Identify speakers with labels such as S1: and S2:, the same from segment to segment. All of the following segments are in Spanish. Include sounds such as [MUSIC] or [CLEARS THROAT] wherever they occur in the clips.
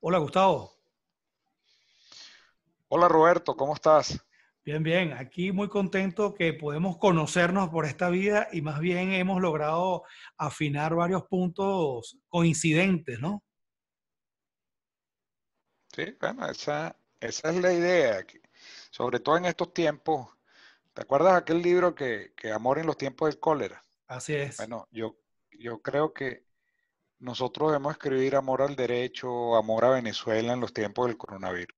S1: Hola Gustavo.
S2: Hola Roberto, ¿cómo estás?
S1: Bien, bien, aquí muy contento que podemos conocernos por esta vida y más bien hemos logrado afinar varios puntos coincidentes, ¿no?
S2: Sí, bueno, esa, es la idea, sobre todo en estos tiempos. ¿Te acuerdas aquel libro que, que Amor en los tiempos del cólera? Así es. Bueno, yo, yo creo que nosotros debemos escribir amor al derecho, amor a Venezuela en los tiempos del coronavirus.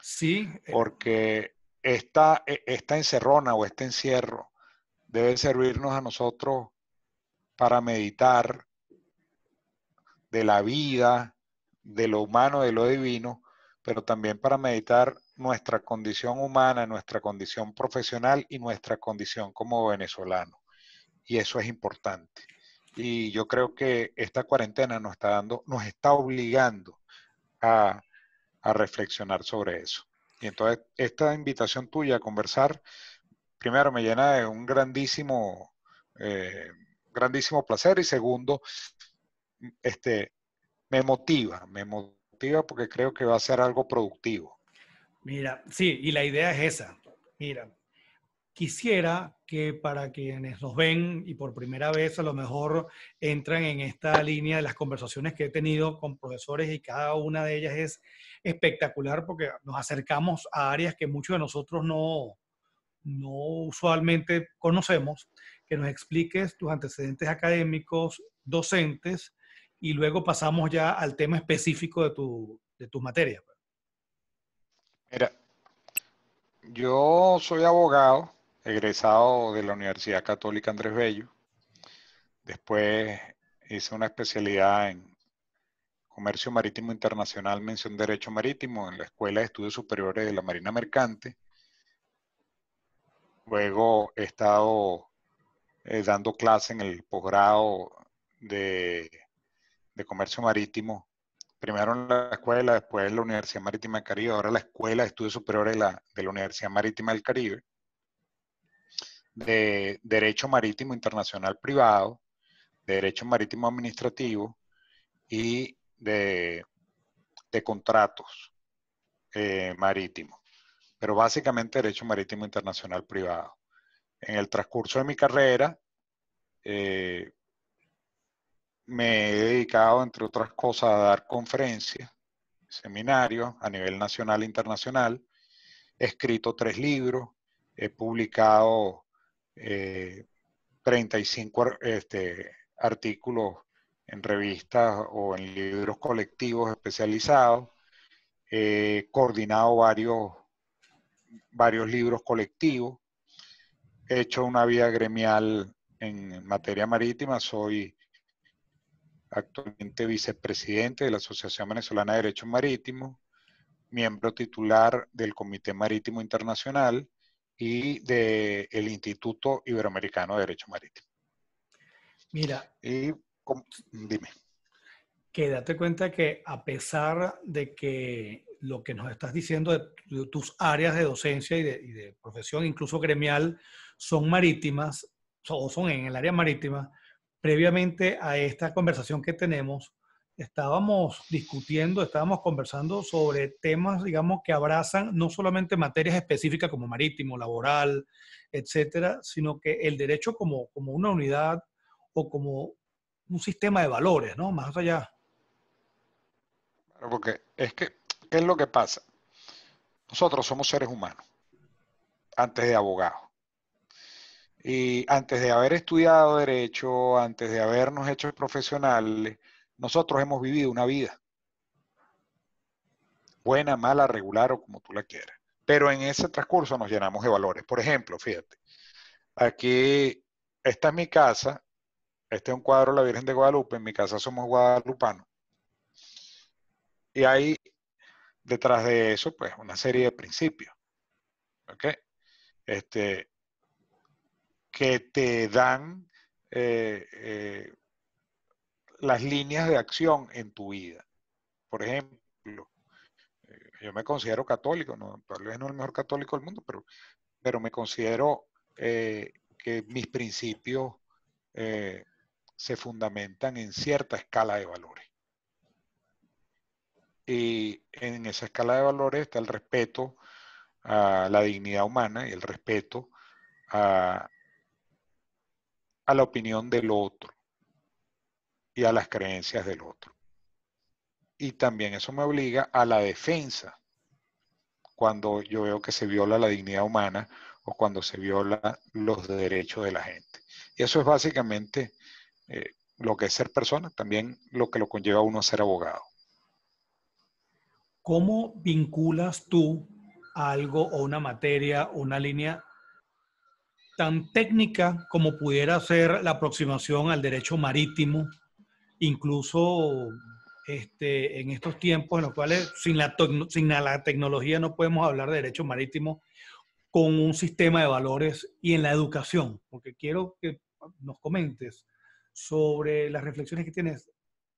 S2: Sí. Eh, Porque esta, e, esta encerrona o este encierro debe servirnos a nosotros para meditar de la vida, de lo humano, de lo divino, pero también para meditar nuestra condición humana, nuestra condición profesional y nuestra condición como venezolano. Y eso es importante. Y yo creo que esta cuarentena nos está dando, nos está obligando a, reflexionar sobre eso. Y entonces esta invitación tuya a conversar, primero me llena de un grandísimo, eh, grandísimo placer y segundo, este, me motiva, me motiva porque creo que va a ser algo productivo.
S1: Mira, sí, y la idea es esa. Mira, quisiera que para quienes nos ven y por primera vez a lo mejor entran en esta línea de las conversaciones que he tenido con profesores y cada una de ellas es espectacular porque nos acercamos a áreas que muchos de nosotros no, no usualmente conocemos, que nos expliques tus antecedentes académicos, docentes y luego pasamos ya al tema específico de tu, de tus materias. Pues.
S2: Mira, yo soy abogado egresado de la Universidad Católica Andrés Bello. Después hice una especialidad en Comercio Marítimo Internacional, mención Derecho Marítimo, en la Escuela de Estudios Superiores de la Marina Mercante. Luego he estado eh, dando clase en el posgrado de, Comercio Marítimo primero en la escuela, después en la Universidad Marítima del Caribe, ahora la Escuela de Estudios Superiores de la Universidad Marítima del Caribe de Derecho Marítimo Internacional Privado, Derecho Marítimo Administrativo y de, de contratos eh, marítimos, pero básicamente Derecho Marítimo Internacional Privado. En el transcurso de mi carrera, eh, me he dedicado, entre otras cosas, a dar conferencias, seminarios a nivel nacional e internacional. He escrito tres libros, he publicado 35 eh, este, artículos en revistas o en libros colectivos especializados, he eh, coordinado varios, varios libros colectivos, he hecho una vida gremial en materia marítima, soy actualmente vicepresidente de la Asociación Venezolana de Derechos Marítimos, miembro titular del Comité Marítimo Internacional y del Instituto Iberoamericano de Derecho Marítimo. Mira. Y dime.
S1: Quédate cuenta que a pesar de que lo que nos estás diciendo de tus áreas de docencia y de, y de profesión, incluso gremial, son marítimas o son en el área marítima, previamente a esta conversación que tenemos, estábamos discutiendo, estábamos conversando sobre temas, digamos, que abrazan no solamente materias específicas como marítimo, laboral, etcétera, sino que el derecho como, una unidad o como un sistema de valores, ¿no? Más
S2: allá. Porque es que, es lo que pasa? Nosotros somos seres humanos, antes de abogados. Y antes de haber estudiado derecho, antes de habernos hecho profesionales, nosotros hemos vivido una vida. Buena, mala, regular o como tú la quieras. Pero en ese transcurso nos llenamos de valores. Por ejemplo, fíjate, aquí, esta es mi casa, este es un cuadro de la Virgen de Guadalupe, en mi casa somos guadalupanos. Y hay detrás de eso, pues, una serie de principios. ¿Ok? Este, que te dan eh, eh, las líneas de acción en tu vida. Por ejemplo, eh, yo me considero católico, no, tal vez no el mejor católico del mundo, pero, pero me considero eh, que mis principios eh, se fundamentan en cierta escala de valores. Y en esa escala de valores está el respeto a la dignidad humana y el respeto a la opinión del otro y a las creencias del otro. Y también eso me obliga a la defensa cuando yo veo que se viola la dignidad humana o cuando se viola los derechos de la gente. Y eso es básicamente eh, lo que es ser persona, también lo que lo conlleva a uno a ser abogado.
S1: ¿Cómo vinculas tú algo o una materia, una línea tan técnica como pudiera ser la aproximación al derecho marítimo incluso este, en estos tiempos en los cuales sin la, sin la tecnología no podemos hablar de derechos marítimos con un sistema de valores y en la educación, porque quiero que nos comentes sobre las reflexiones que tienes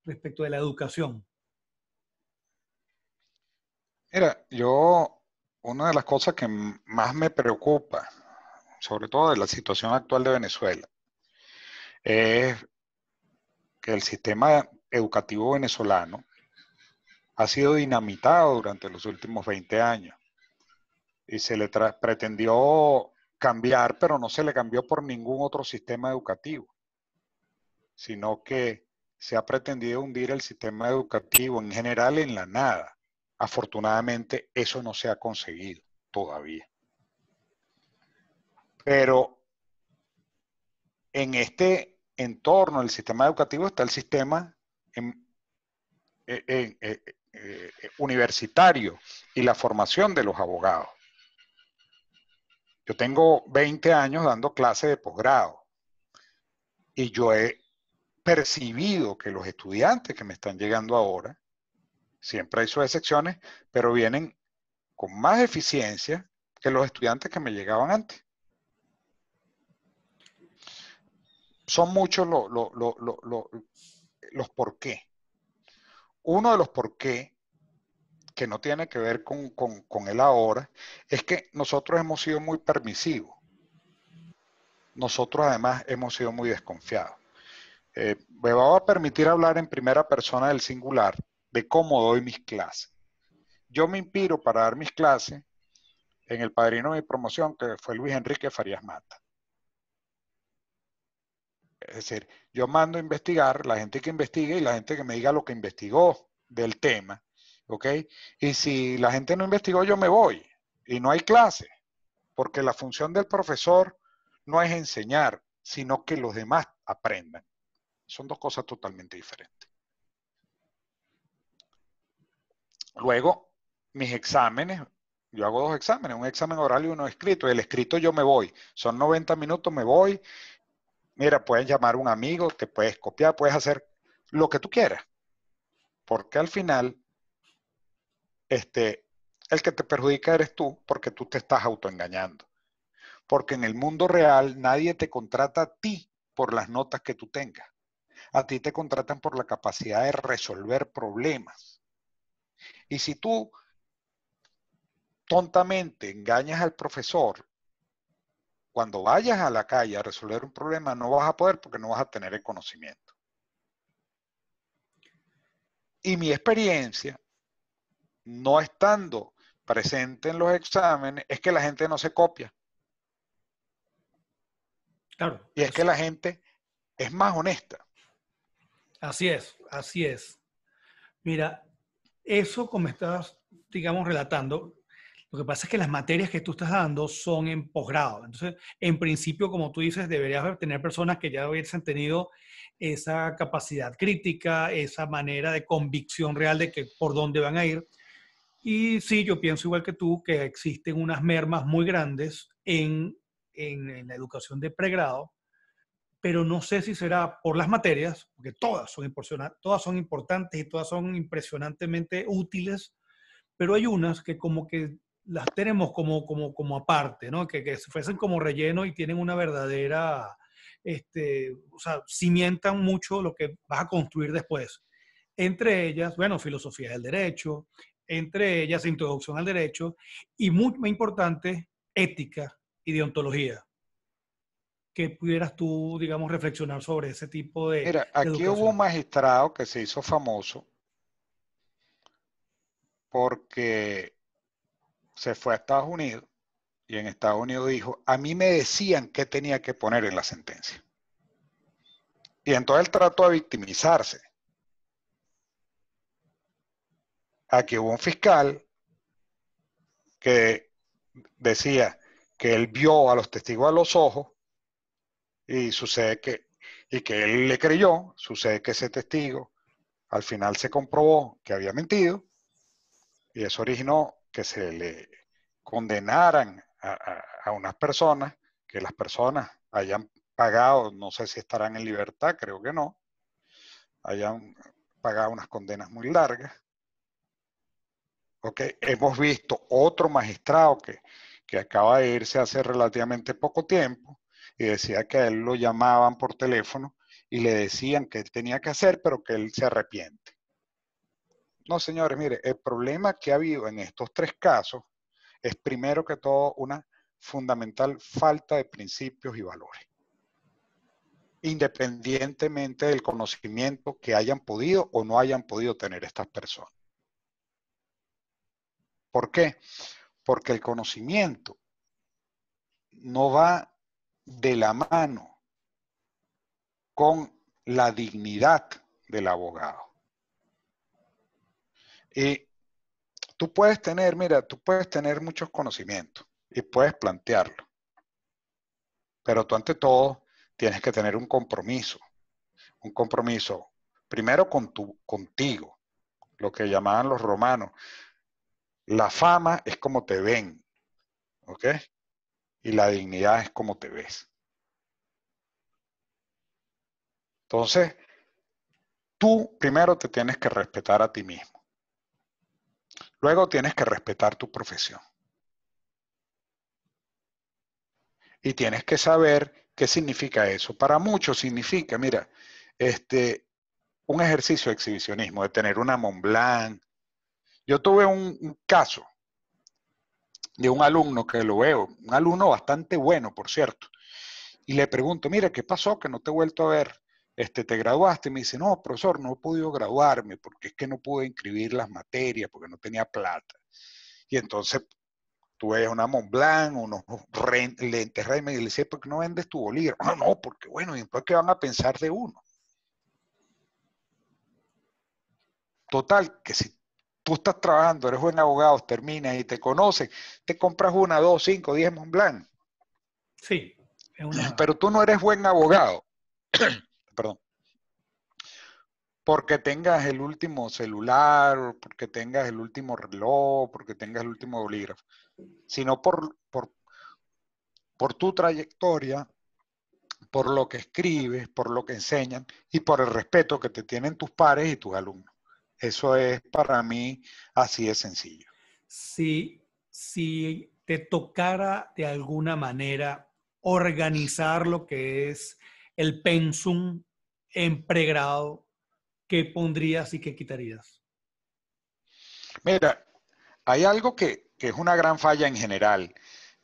S1: respecto de la educación.
S2: Mira, yo, una de las cosas que más me preocupa, sobre todo de la situación actual de Venezuela, es que el sistema educativo venezolano ha sido dinamitado durante los últimos 20 años y se le pretendió cambiar, pero no se le cambió por ningún otro sistema educativo, sino que se ha pretendido hundir el sistema educativo en general en la nada. Afortunadamente eso no se ha conseguido todavía. Pero en este en torno al sistema educativo está el sistema e, e, e, universitario y la formación de los abogados. Yo tengo 20 años dando clases de posgrado y yo he percibido que los estudiantes que me están llegando ahora, siempre hay sus excepciones, pero vienen con más eficiencia que los estudiantes que me llegaban antes. son muchos los por qué. Uno de los por qué, que no tiene que ver con, con, el ahora, es que nosotros hemos sido muy permisivos. Nosotros además hemos sido muy desconfiados. Eh, me va a permitir hablar en primera persona del singular de cómo doy mis clases. Yo me inspiro para dar mis clases en el padrino de mi promoción, que fue Luis Enrique Farías Mata. Es decir, yo mando a investigar la gente que investigue y la gente que me diga lo que investigó del tema, ¿ok? Y si la gente no investigó, yo me voy y no hay clase, porque la función del profesor no es enseñar, sino que los demás aprendan. Son dos cosas totalmente diferentes. Luego, mis exámenes, yo hago dos exámenes, un examen oral y uno escrito. El escrito yo me voy, son 90 minutos, me voy Mira, puedes llamar a un amigo, te puedes copiar, puedes hacer lo que tú quieras. Porque al final, este, el que te perjudica eres tú porque tú te estás autoengañando. Porque en el mundo real nadie te contrata a ti por las notas que tú tengas. A ti te contratan por la capacidad de resolver problemas. Y si tú tontamente engañas al profesor cuando vayas a la calle a resolver un problema no vas a poder porque no vas a tener el conocimiento. Y mi experiencia, no estando presente en los exámenes, es que la gente no se copia. Claro. Y es que la gente es más honesta.
S1: Así es, así es. Mira, eso como estás, digamos, relatando, lo que pasa es que las materias que tú estás dando son en posgrado. Entonces, en principio, como tú dices, deberías tener personas que ya hubiesen tenido esa capacidad crítica, esa manera de convicción real de que por dónde van a ir. Y sí, yo pienso igual que tú que existen unas mermas muy grandes en, en, la educación de pregrado, pero no sé si será por las materias, porque todas son, todas son importantes y todas son impresionantemente útiles, pero hay unas que como que las tenemos como, como, como aparte, ¿no? Que, que se ofrecen como relleno y tienen una verdadera, este, o sea, cimientan mucho lo que vas a construir después. Entre ellas, bueno, filosofía del derecho, entre ellas introducción al derecho y muy, importante, ética y deontología. Que pudieras tú, digamos, reflexionar sobre ese tipo de... Mira, aquí hubo un
S2: magistrado que se hizo famoso porque se fue a Estados Unidos y en Estados Unidos dijo, a mí me decían qué tenía que poner en la sentencia. Y entonces él trató de victimizarse. Aquí hubo un fiscal que decía que él vio a los testigos a los ojos y sucede que, y que él le creyó, sucede que ese testigo al final se comprobó que había mentido y eso originó que se le condenaran a, unas personas, que las personas hayan pagado, no sé si estarán en libertad, creo que no, hayan pagado unas condenas muy largas. Okay. Hemos visto otro magistrado que, que acaba de irse hace relativamente poco tiempo y decía que a él lo llamaban por teléfono y le decían que él tenía que hacer, pero que él se arrepiente. No, señores, mire, el problema que ha habido en estos tres casos es primero que todo una fundamental falta de principios y valores, independientemente del conocimiento que hayan podido o no hayan podido tener estas personas. ¿Por qué? Porque el conocimiento no va de la mano con la dignidad del abogado. Y Tú puedes tener, mira, tú puedes tener muchos conocimientos y puedes plantearlo. Pero tú ante todo tienes que tener un compromiso. Un compromiso primero con contigo, lo que llamaban los romanos. La fama es como te ven, ¿ok? Y la dignidad es como te ves. Entonces, tú primero te tienes que respetar a ti mismo. Luego tienes que respetar tu profesión. Y tienes que saber qué significa eso. Para muchos significa, mira, este, un ejercicio de exhibicionismo, de tener una Montblanc. Yo tuve un, un caso de un alumno que lo veo, un alumno bastante bueno, por cierto, y le pregunto, mira, ¿qué pasó? Que no te he vuelto a ver este, te graduaste, me dice, no, profesor, no he podido graduarme porque es que no pude inscribir las materias, porque no tenía plata. Y entonces tú ves una Montblanc, unos lentes enterré y me dice, ¿por qué no vendes tu bolígrafo? No, ah, no, porque bueno, ¿y después qué van a pensar de uno? Total, que si tú estás trabajando, eres buen abogado, terminas y te conocen, te compras una, dos, cinco, diez Montblanc. Sí. Es una... Pero tú no eres buen abogado perdón, porque tengas el último celular, porque tengas el último reloj, porque tengas el último bolígrafo, sino por, por, tu trayectoria, por lo que escribes, por lo que enseñan y por el respeto que te tienen tus pares y tus alumnos. Eso es para mí así de sencillo. Si,
S1: si te tocara de alguna manera organizar lo que es el pensum en pregrado, que pondrías y que quitarías?
S2: Mira, hay algo que, es una gran falla en general.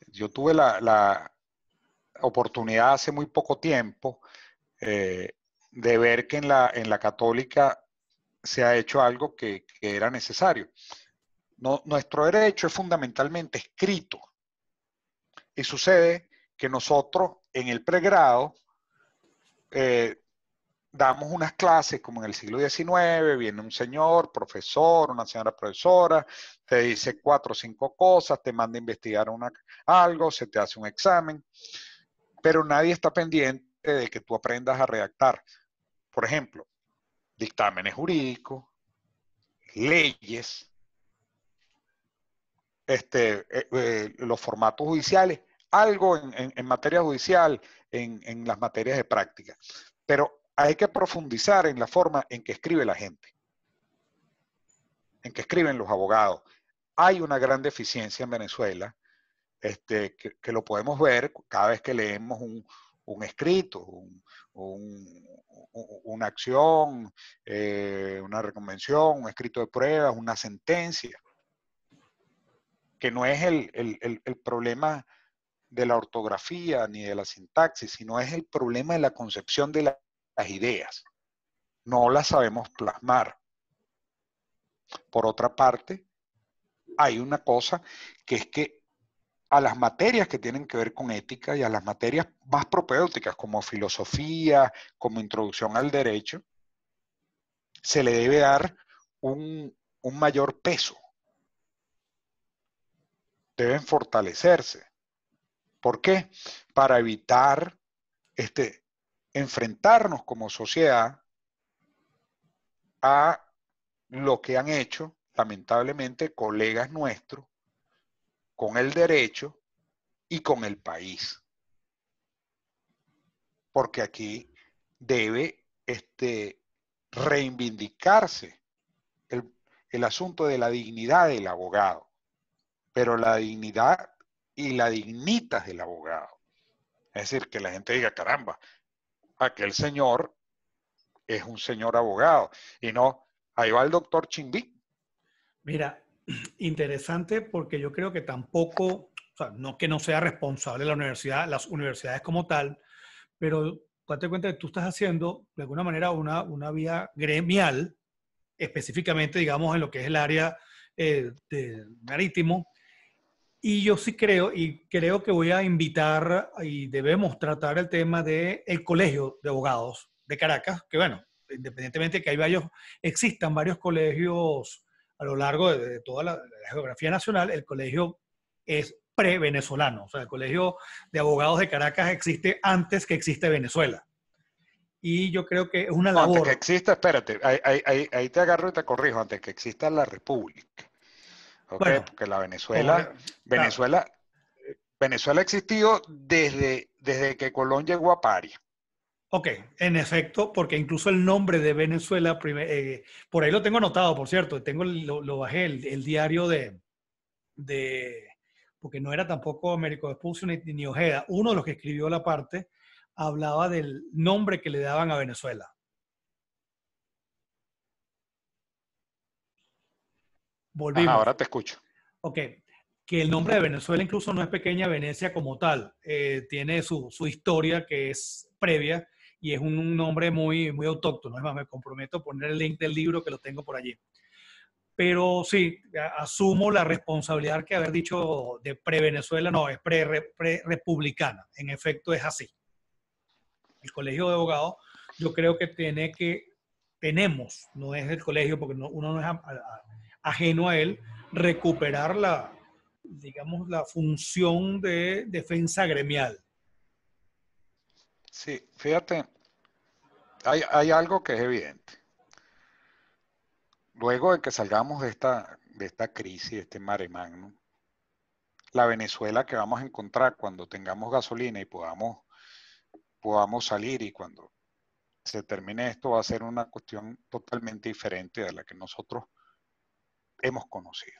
S2: Yo tuve la, oportunidad hace muy poco tiempo eh, de ver que en la, en la católica se ha hecho algo que, era necesario. No, nuestro derecho es fundamentalmente escrito. Y sucede que nosotros en el pregrado eh, damos unas clases como en el siglo XIX, viene un señor, profesor, una señora profesora, te dice cuatro o cinco cosas, te manda a investigar una, algo, se te hace un examen, pero nadie está pendiente de que tú aprendas a redactar, por ejemplo, dictámenes jurídicos, leyes, este, eh, eh, los formatos judiciales, algo en materia judicial, en, las materias de práctica. Pero hay que profundizar en la forma en que escribe la gente, en que escriben los abogados. Hay una gran deficiencia en Venezuela este, que, lo podemos ver cada vez que leemos un, escrito, una acción, eh, una reconvención, un escrito de pruebas, una sentencia, que no es el problema de la ortografía ni de la sintaxis, sino es el problema de la concepción de las ideas. No las sabemos plasmar. Por otra parte, hay una cosa que es que a las materias que tienen que ver con ética y a las materias más propéuticas como filosofía, como introducción al derecho, se le debe dar un mayor peso. Deben fortalecerse. ¿Por qué? Para evitar este, enfrentarnos como sociedad a lo que han hecho, lamentablemente, colegas nuestros con el derecho y con el país. Porque aquí debe este, reivindicarse el, el asunto de la dignidad del abogado. Pero la dignidad y la dignitas del abogado. Es decir, que la gente diga, caramba, aquel señor es un señor abogado y no, ahí va el doctor Chimbí.
S1: Mira, [CLEARS THROAT] interesante porque yo creo que tampoco, o sea, no que no sea responsable la universidad, las universidades como tal, pero date cuenta que tú estás haciendo de alguna manera una, una vía gremial, específicamente, digamos, en lo que es el área eh, de marítimo, y yo sí creo, y creo que voy a invitar y debemos tratar el tema del el Colegio de Abogados de Caracas, que bueno, independientemente que hay varios, existan varios colegios a lo largo de, toda la, geografía nacional, el colegio es pre-venezolano, o sea, el Colegio de Abogados de Caracas existe antes que existe Venezuela. Y yo creo que es una labor... Antes que
S2: exista, espérate, ahí te agarro y te corrijo, antes que exista la República. ¿ok? Porque la Venezuela, Venezuela, Venezuela ha existido desde, desde que Colón llegó a Paria.
S1: Ok, en efecto, porque incluso el nombre de Venezuela, eh, por ahí lo tengo anotado, por cierto, tengo lo, bajé, el, diario de, de, porque no era tampoco Américo de ni, ni Ojeda, uno de los que escribió la parte hablaba del nombre que le daban a Venezuela.
S2: ahora te escucho.
S1: Ok, que el nombre de Venezuela incluso no es pequeña Venecia como tal, eh, tiene su, historia que es previa y es un, nombre muy, muy autóctono, es más, me comprometo a poner el link del libro que lo tengo por allí. Pero sí, asumo la responsabilidad que haber dicho de pre-Venezuela, no, es pre-republicana, en efecto es así. El Colegio de Abogados, yo creo que tiene que, tenemos, no es el colegio, porque uno no es ajeno a él, recuperar la, digamos, la función de defensa gremial. Sí,
S2: fíjate, hay, algo que es evidente. Luego de que salgamos de esta, de esta crisis, de este mare la Venezuela que vamos a encontrar cuando tengamos gasolina y podamos, podamos salir y cuando se termine esto va a ser una cuestión totalmente diferente de la que nosotros hemos conocido.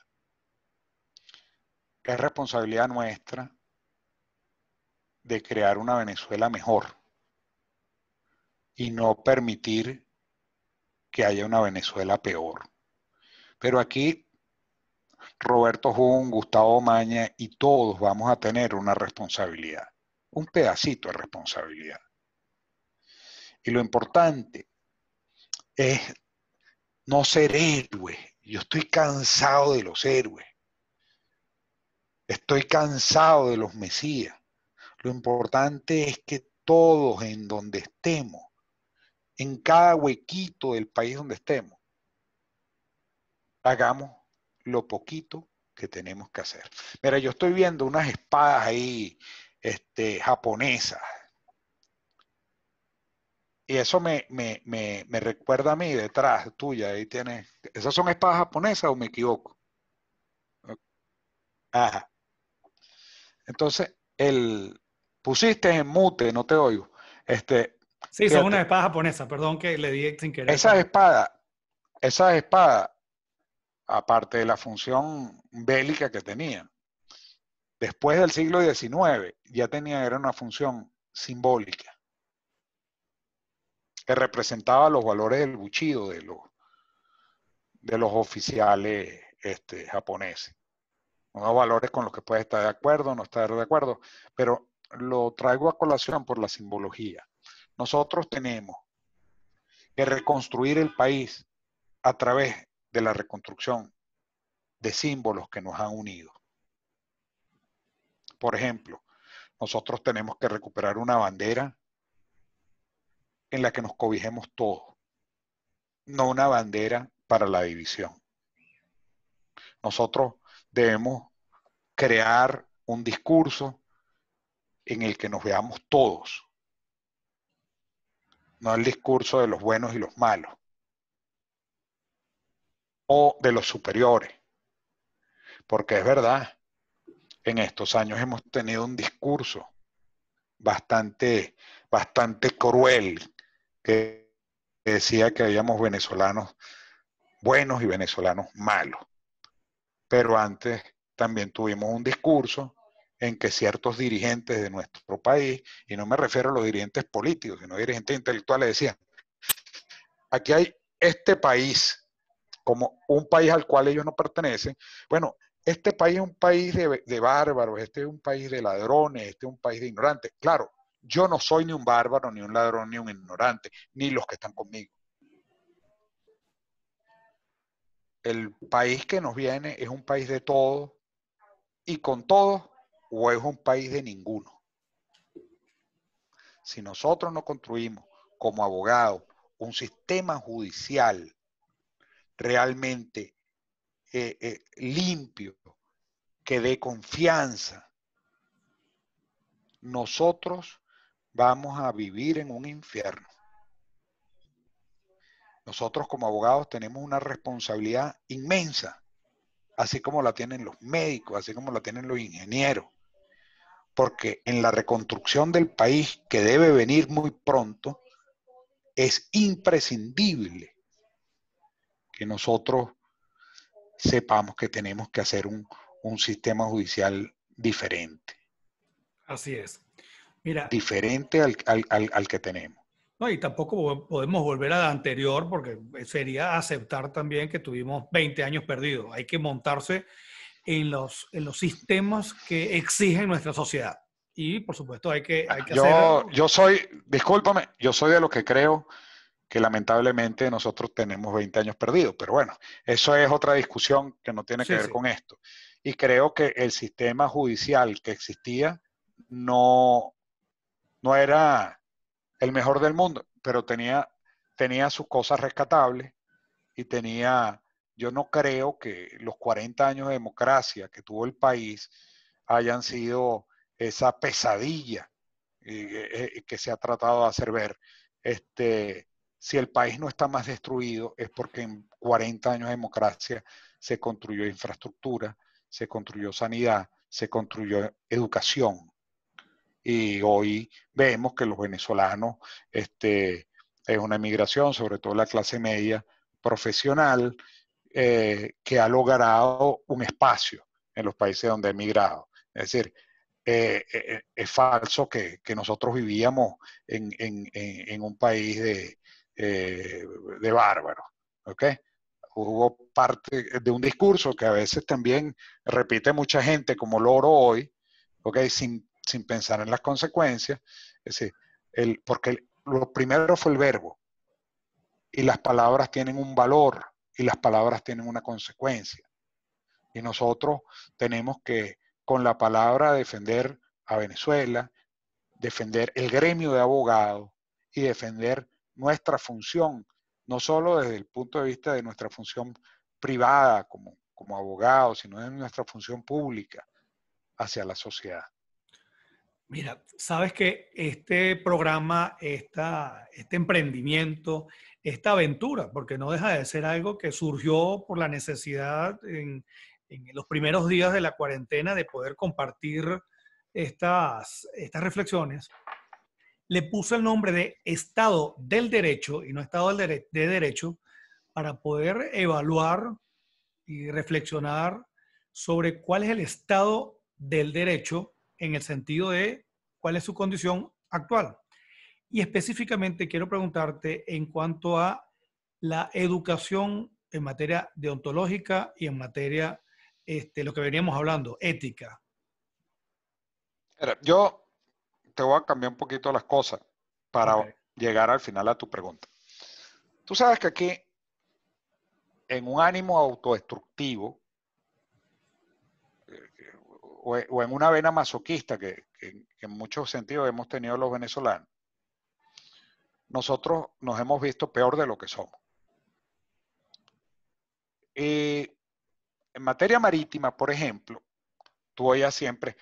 S2: Es responsabilidad nuestra de crear una Venezuela mejor y no permitir que haya una Venezuela peor. Pero aquí Roberto Jun, Gustavo Maña y todos vamos a tener una responsabilidad, un pedacito de responsabilidad. Y lo importante es no ser héroes yo estoy cansado de los héroes. Estoy cansado de los mesías. Lo importante es que todos en donde estemos, en cada huequito del país donde estemos, hagamos lo poquito que tenemos que hacer. Mira, yo estoy viendo unas espadas ahí, este, japonesas, y eso me, recuerda a mí detrás, tuya, ahí tienes. ¿Esas son espadas japonesas o me equivoco? Ajá. Entonces, el pusiste en mute, no te oigo. Este, sí, son unas
S1: espadas japonesas, perdón que le di sin querer. Esa
S2: espada, esa aparte de la función bélica que tenían, después del siglo XIX ya tenía, era una función simbólica que representaba los valores del buchido de los, de los oficiales este, japoneses. Unos valores con los que puede estar de acuerdo, no estar de acuerdo, pero lo traigo a colación por la simbología. Nosotros tenemos que reconstruir el país a través de la reconstrucción de símbolos que nos han unido. Por ejemplo, nosotros tenemos que recuperar una bandera en la que nos cobijemos todos, no una bandera para la división. Nosotros debemos crear un discurso en el que nos veamos todos, no el discurso de los buenos y los malos, o de los superiores, porque es verdad, en estos años hemos tenido un discurso bastante, bastante cruel que decía que habíamos venezolanos buenos y venezolanos malos. Pero antes también tuvimos un discurso en que ciertos dirigentes de nuestro país, y no me refiero a los dirigentes políticos, sino a dirigentes intelectuales, decían, aquí hay este país como un país al cual ellos no pertenecen. Bueno, este país es un país de bárbaros, este es un país de ladrones, este es un país de ignorantes. Claro, yo no soy ni un bárbaro, ni un ladrón, ni un ignorante, ni los que están conmigo. El país que nos viene es un país de todos y con todos o es un país de ninguno. Si nosotros no construimos como abogados un sistema judicial realmente eh, eh, limpio, que dé confianza, nosotros vamos a vivir en un infierno. Nosotros como abogados tenemos una responsabilidad inmensa, así como la tienen los médicos, así como la tienen los ingenieros, porque en la reconstrucción del país que debe venir muy pronto, es imprescindible que nosotros sepamos que tenemos que hacer un, un sistema judicial diferente. Así es diferente al, que tenemos.
S1: No, y tampoco podemos volver a la anterior porque sería aceptar también que tuvimos 20 años perdidos. Hay que montarse en los, los sistemas que exigen nuestra sociedad. Y por supuesto hay que, hay yo,
S2: Yo soy, discúlpame, yo soy de los que creo que lamentablemente nosotros tenemos 20 años perdidos, pero bueno, eso es otra discusión que no tiene que ver con esto. Y creo que el sistema judicial que existía no, no era el mejor del mundo, pero tenía, tenía sus cosas rescatables y tenía, yo no creo que los 40 años de democracia que tuvo el país hayan sido esa pesadilla eh, eh, eh, que se ha tratado de hacer ver. Este, si el país no está más destruido es porque en 40 años de democracia se construyó infraestructura, se construyó sanidad, se construyó educación, y hoy vemos que los venezolanos, este, es una emigración, sobre todo la clase media profesional, eh, que ha logrado un espacio en los países donde ha emigrado. Es decir, eh, eh, es falso que, nosotros vivíamos en, un país de, de bárbaros. ¿okay? Hubo parte de un discurso que a veces también repite mucha gente como loro hoy, ¿okay? sin sin pensar en las consecuencias. Es decir, porque lo primero fue el verbo. Y las palabras tienen un valor y las palabras tienen una consecuencia. Y nosotros tenemos que, con la palabra, defender a Venezuela, defender el gremio de abogados y defender nuestra función, no solo desde el punto de vista de nuestra función privada como, como abogados, sino de nuestra función pública hacia la sociedad.
S1: Mira, sabes que este programa, esta, este emprendimiento, esta aventura, porque no deja de ser algo que surgió por la necesidad en, los primeros días de la cuarentena de poder compartir estas, estas reflexiones, le puso el nombre de Estado del Derecho y no Estado de Derecho para poder evaluar y reflexionar sobre cuál es el estado del derecho en el sentido de cuál es su condición actual. Y específicamente quiero preguntarte en cuanto a la educación en materia deontológica y en materia, de este, lo que veníamos hablando, ética.
S2: Yo te voy a cambiar un poquito las cosas para llegar al final a tu pregunta. Tú sabes que aquí, en un ánimo autodestructivo, e, o, en una vena masoquista que, en muchos sentidos hemos tenido los venezolanos, nosotros nos hemos visto peor de lo que somos. en materia marítima, por ejemplo, tú oías siempre,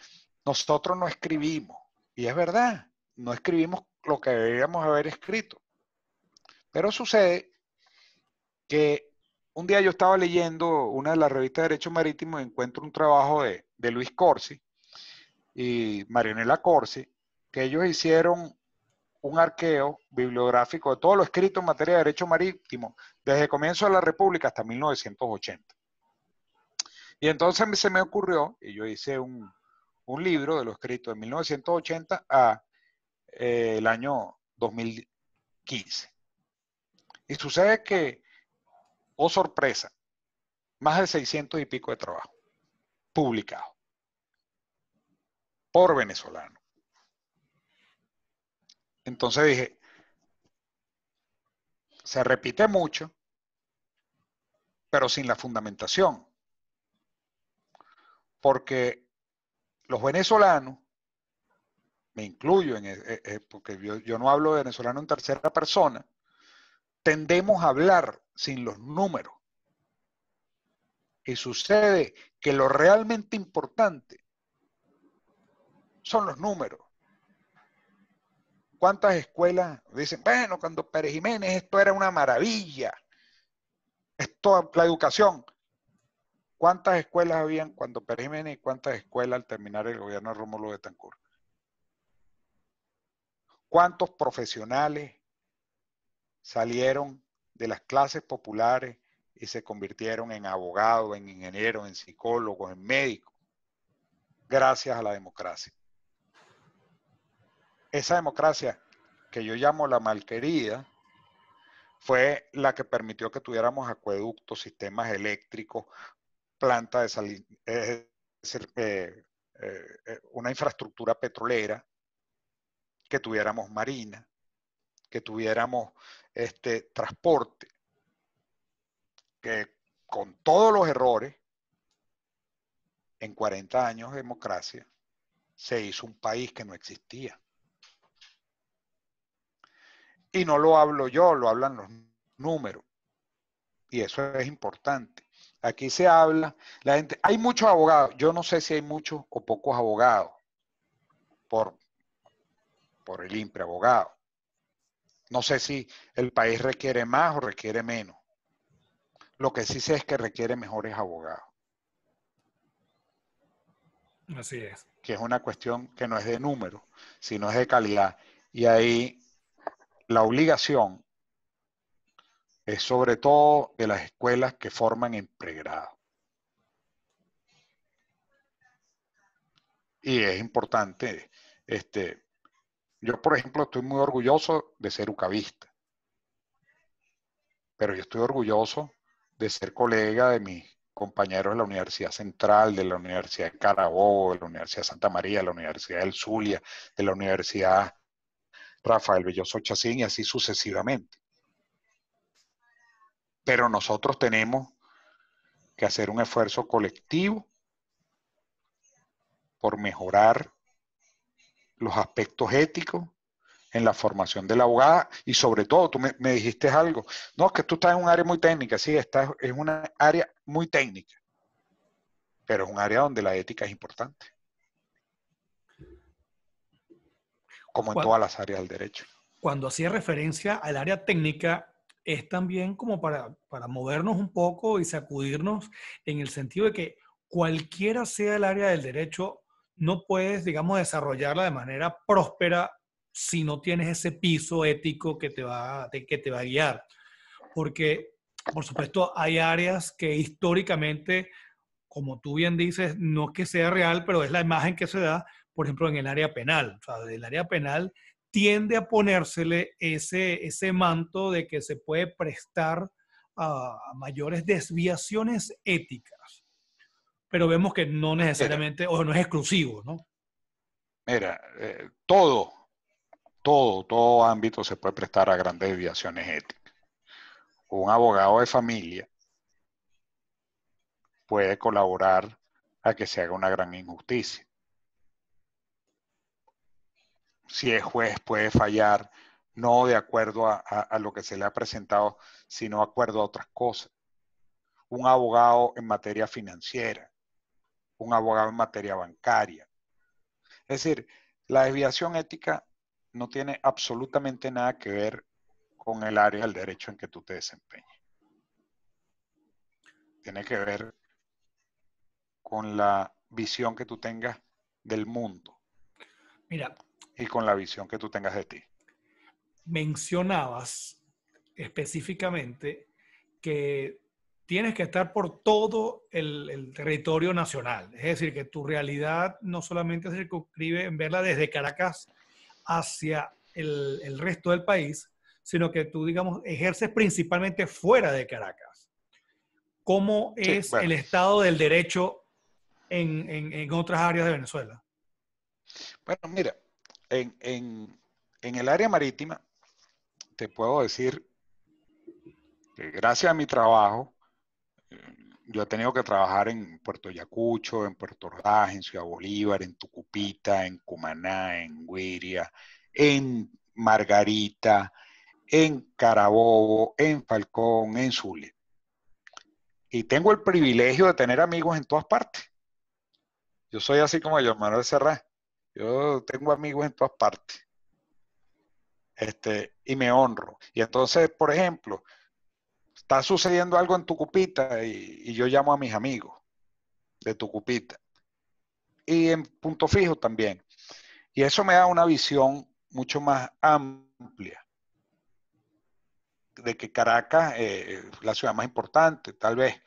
S2: nosotros no escribimos, y es verdad, no escribimos lo que deberíamos haber escrito. Pero sucede que un día yo estaba leyendo una de las revistas de Derecho Marítimo y encuentro un trabajo de, de Luis Corsi y Marionela Corsi, que ellos hicieron un arqueo bibliográfico de todo lo escrito en materia de derecho marítimo desde el comienzo de la República hasta 1980. Y entonces se me ocurrió, y yo hice un, libro de lo escrito de 1980 a eh, el año 2015. Y sucede que, oh sorpresa, más de 600 y pico de trabajo publicado por venezolano. Entonces dije, se repite mucho, pero sin la fundamentación. Porque los venezolanos, me incluyo, en, e, e, e, porque yo, yo, no hablo de venezolano en tercera persona, tendemos a hablar sin los números. Y sucede que lo realmente importante son los números. ¿Cuántas escuelas dicen, bueno, cuando Pérez Jiménez esto era una maravilla? Esto, la educación. ¿Cuántas escuelas habían cuando Pérez Jiménez y cuántas escuelas al terminar el gobierno de Rómulo Betancourt? ¿Cuántos profesionales salieron de las clases populares y se convirtieron en abogado, en ingeniero, en psicólogos, en médico, gracias a la democracia. Esa democracia que yo llamo la malquerida fue la que permitió que tuviéramos acueductos, sistemas eléctricos, plantas de salida, eh, eh, eh, una infraestructura petrolera, que tuviéramos marina, que tuviéramos este, transporte, con todos los errores, en 40 años de democracia, se hizo un país que no existía. Y no lo hablo yo, lo hablan los números. Y eso es importante. Aquí se habla, la gente, hay muchos abogados, yo no sé si hay muchos o pocos abogados por, por el impre abogado. No sé si el país requiere más o requiere menos. Lo que sí sé es que requiere mejores abogados. Así es. Que es una cuestión que no es de número, sino es de calidad. Y ahí la obligación es sobre todo de las escuelas que forman en pregrado. Y es importante, este, yo por ejemplo estoy muy orgulloso de ser ucavista, pero yo estoy orgulloso de ser colega de mis compañeros de la Universidad Central, de la Universidad de Carabobo, de la Universidad de Santa María, de la Universidad del Zulia, de la Universidad Rafael Belloso Chacín y así sucesivamente. Pero nosotros tenemos que hacer un esfuerzo colectivo por mejorar los aspectos éticos en la formación de la abogada y sobre todo tú me, dijiste algo, no, es que tú estás en un área muy técnica, sí, estás es una área muy técnica, pero es un área donde la ética es importante, como en todas las áreas del derecho.
S1: Cuando hacía referencia al área técnica, es también como para, para movernos un poco y sacudirnos en el sentido de que cualquiera sea el área del derecho, no puedes, digamos, desarrollarla de manera próspera si no tienes ese piso ético que te va, que te va a guiar. Porque, por supuesto, hay áreas que históricamente, como tú bien dices, no es que sea real, pero es la imagen que se da, por ejemplo, en el área penal. O sea, el área penal tiende a ponérsele ese, ese manto de que se puede prestar a mayores desviaciones éticas. Pero vemos que no necesariamente, o no es exclusivo,
S2: ¿no? Mira, eh, todo todo, todo ámbito se puede prestar a grandes desviaciones éticas. Un abogado de familia puede colaborar a que se haga una gran injusticia. Si el juez puede fallar, no de acuerdo a, a lo que se le ha presentado, sino de acuerdo a otras cosas. Un abogado en materia financiera, un abogado en materia bancaria. Es decir, la desviación ética no tiene absolutamente nada que ver con el área del derecho en que tú te desempeñes. Tiene que ver con la visión que tú tengas del mundo. Mira. Y con la visión que tú tengas de ti.
S1: Mencionabas específicamente que tienes que estar por todo el, territorio nacional. Es decir, que tu realidad no solamente se circunscribe en verla desde Caracas hacia el, resto del país, sino que tú, digamos, ejerces principalmente fuera de Caracas. ¿Cómo es el estado del derecho en, otras áreas de Venezuela?
S2: Bueno, mira, en, en, el área marítima, te puedo decir que gracias a mi trabajo, yo he tenido que trabajar en Puerto Yacucho, en Puerto Ordaz, en Ciudad Bolívar, en Tucupita, en Cumaná, en Guiria, en Margarita, en Carabobo, en Falcón, en Zulia. Y tengo el privilegio de tener amigos en todas partes. Yo soy así como yo, Manuel Serra. Yo tengo amigos en todas partes. Este, y me honro. Y entonces, por ejemplo, está sucediendo algo en tu cupita y, yo llamo a mis amigos de tu cupita. Y en punto fijo también. Y eso me da una visión mucho más amplia de que Caracas eh, es la ciudad más importante, tal vez,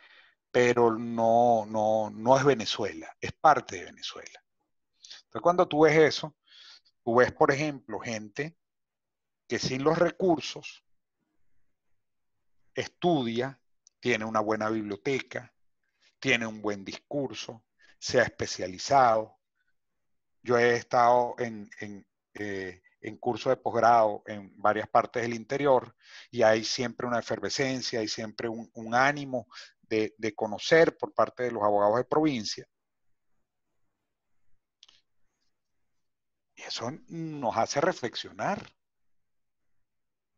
S2: pero no, no, no es Venezuela, es parte de Venezuela. Entonces cuando tú ves eso, tú ves, por ejemplo, gente que sin los recursos estudia, tiene una buena biblioteca, tiene un buen discurso, se ha especializado. Yo he estado en, eh, curso de posgrado en varias partes del interior y hay siempre una efervescencia, hay siempre un, ánimo de, de conocer por parte de los abogados de provincia. Y eso nos hace reflexionar.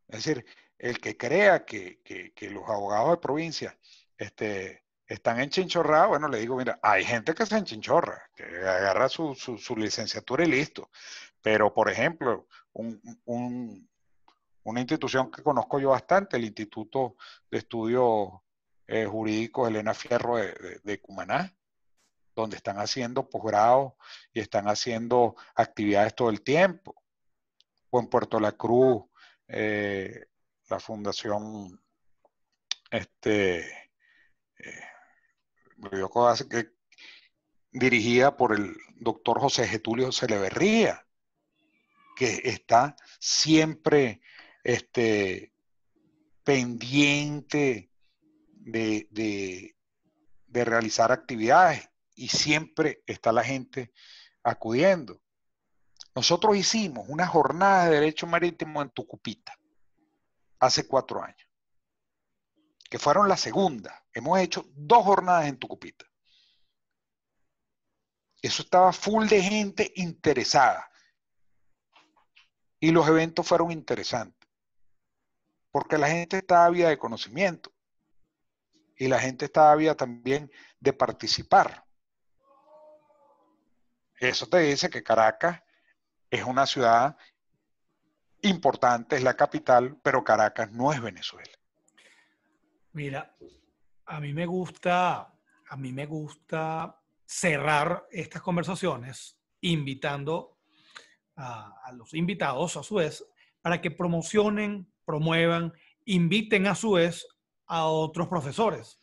S2: Es decir, el que crea que, los abogados de provincia este, están enchinchorrados, bueno, le digo, mira, hay gente que se enchinchorra, que agarra su, licenciatura y listo. Pero, por ejemplo, una institución que conozco yo bastante, el Instituto de Estudios Jurídico eh, Jurídicos Elena Fierro de, Cumaná, donde están haciendo posgrados y están haciendo actividades todo el tiempo. O en Puerto La Cruz, eh, la Fundación este, eh, que, dirigida por el doctor José Getulio Celeberría, que está siempre este, pendiente de realizar actividades y siempre está la gente acudiendo. Nosotros hicimos una jornada de derecho marítimo en Tucupita hace cuatro años, que fueron la segunda. Hemos hecho dos jornadas en Tucupita. Eso estaba full de gente interesada. Y los eventos fueron interesantes, porque la gente está vía de conocimiento y la gente está vía también de participar. Eso te dice que Caracas es una ciudad importante, es la capital, pero Caracas no es Venezuela.
S1: Mira, a mí me gusta, a mí me gusta cerrar estas conversaciones invitando a, a los invitados a su vez para que promocionen, promuevan, inviten a su vez a otros profesores.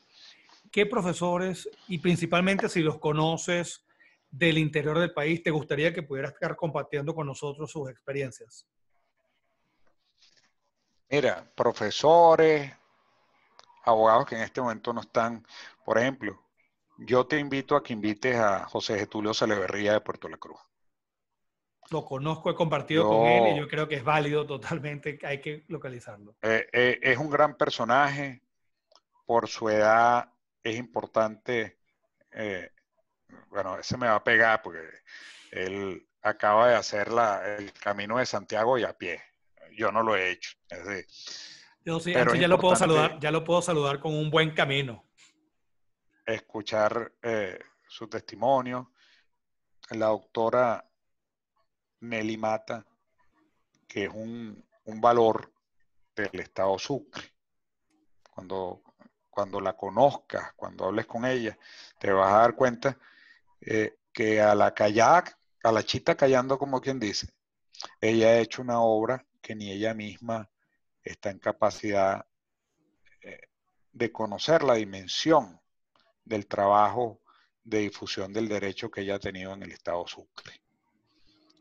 S1: ¿Qué profesores y principalmente si los conoces del interior del país te gustaría que pudieras estar compartiendo con nosotros sus experiencias?
S2: Mira, profesores, abogados que en este momento no están, por ejemplo, yo te invito a que invites a José Getulio Saleverría de Puerto La Cruz.
S1: Lo conozco, he compartido con él y yo creo que es válido totalmente, hay que localizarlo.
S2: Eh, eh, es un gran personaje, por su edad es importante, eh, bueno, ese me va a pegar porque él acaba de hacer el camino de Santiago y a pie yo no lo he hecho.
S1: yo sí, ya lo, puedo saludar, ya lo puedo saludar con un buen camino.
S2: Escuchar eh, su testimonio. La doctora Nelly Mata, que es un, valor del Estado Sucre. Cuando, cuando la conozcas, cuando hables con ella, te vas a dar cuenta eh, que a la kayak, a la chita callando, como quien dice, ella ha hecho una obra que ni ella misma está en capacidad eh, de conocer la dimensión del trabajo de difusión del derecho que ella ha tenido en el Estado Sucre.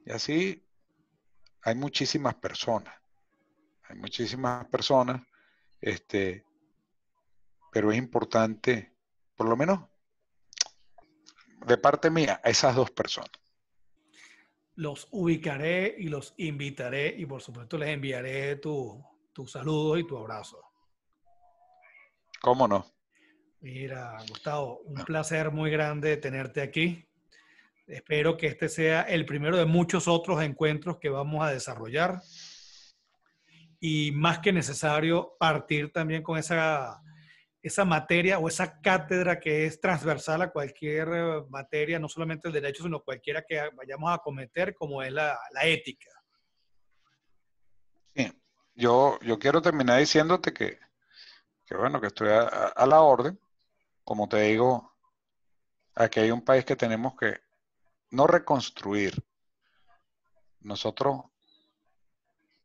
S2: Y así hay muchísimas personas, hay muchísimas personas, este, pero es importante, por lo menos de parte mía, a esas dos personas
S1: los ubicaré y los invitaré y por supuesto les enviaré tus tu saludos y tu abrazo. ¿Cómo no? Mira, Gustavo, un ah. placer muy grande tenerte aquí. Espero que este sea el primero de muchos otros encuentros que vamos a desarrollar. Y más que necesario, partir también con esa esa materia o esa cátedra que es transversal a cualquier eh, materia, no solamente el derecho, sino cualquiera que vayamos a cometer, como es la, ética.
S2: Sí, yo, yo quiero terminar diciéndote que, que bueno, que estoy a, a, la orden. Como te digo, aquí hay un país que tenemos que no reconstruir. Nosotros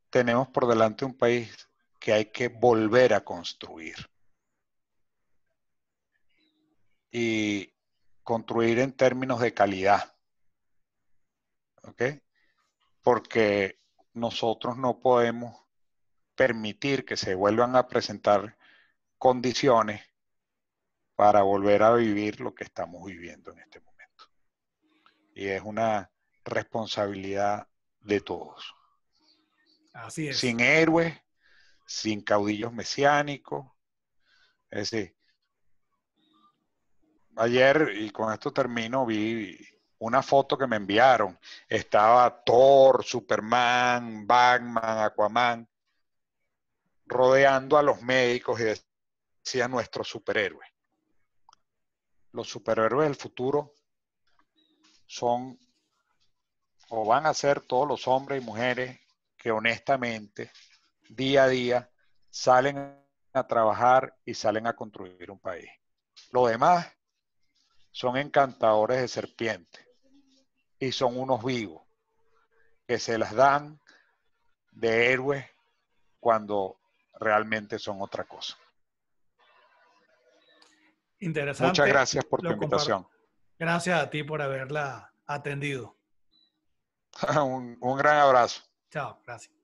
S2: tenemos por delante un país que hay que volver a construir y construir en términos de calidad. ¿Ok? Porque nosotros no podemos permitir que se vuelvan a presentar condiciones para volver a vivir lo que estamos viviendo en este momento. Y es una responsabilidad de todos. Así es. Sin héroes, sin caudillos mesiánicos. Es ayer, y con esto termino, vi una foto que me enviaron. Estaba Thor, Superman, Batman, Aquaman, rodeando a los médicos y decía nuestros superhéroes. Los superhéroes del futuro son o van a ser todos los hombres y mujeres que honestamente, día a día, salen a trabajar y salen a construir un país. Lo demás son encantadores de serpientes y son unos vivos que se las dan de héroes cuando realmente son otra cosa.
S1: Interesante. Muchas gracias por
S2: tu invitación.
S1: Gracias a ti por haberla atendido. [LAUGHS] un, un gran abrazo. Chao, gracias.